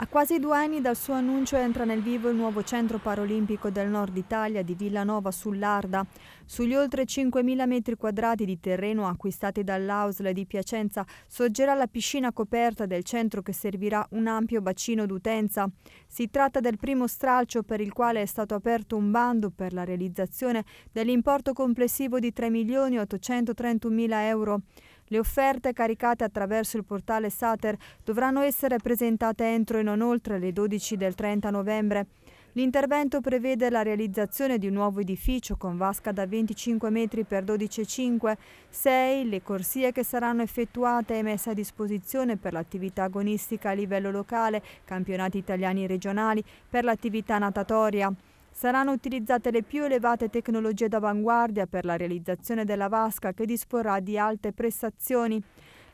A quasi due anni dal suo annuncio entra nel vivo il nuovo centro paralimpico del nord Italia di Villanova sull'Arda. Sugli oltre 5.000 metri quadrati di terreno acquistati dall'Ausl di Piacenza sorgerà la piscina coperta del centro che servirà un ampio bacino d'utenza. Si tratta del primo stralcio per il quale è stato aperto un bando per la realizzazione dell'importo complessivo di 3.831.000 euro. Le offerte caricate attraverso il portale Sater dovranno essere presentate entro e non oltre le 12 del 30 novembre. L'intervento prevede la realizzazione di un nuovo edificio con vasca da 25 metri per 12,5, 6 le corsie che saranno effettuate e messe a disposizione per l'attività agonistica a livello locale, campionati italiani regionali, per l'attività natatoria. Saranno utilizzate le più elevate tecnologie d'avanguardia per la realizzazione della vasca che disporrà di alte prestazioni.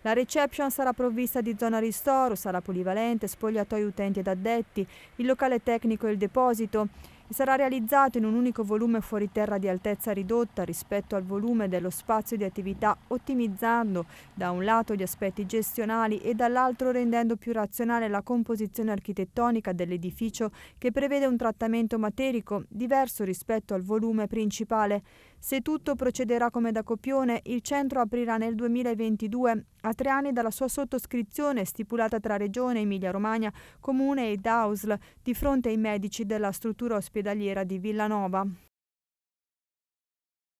La reception sarà provvista di zona ristoro, sarà polivalente, spogliatoi utenti ed addetti, il locale tecnico e il deposito e sarà realizzato in un unico volume fuori terra di altezza ridotta rispetto al volume dello spazio di attività, ottimizzando da un lato gli aspetti gestionali e dall'altro rendendo più razionale la composizione architettonica dell'edificio che prevede un trattamento materico diverso rispetto al volume principale. Se tutto procederà come da copione, il centro aprirà nel 2022, a tre anni dalla sua sottoscrizione stipulata tra Regione Emilia-Romagna, Comune e Dausl, di fronte ai medici della struttura ospedale ospedaliera di Villanova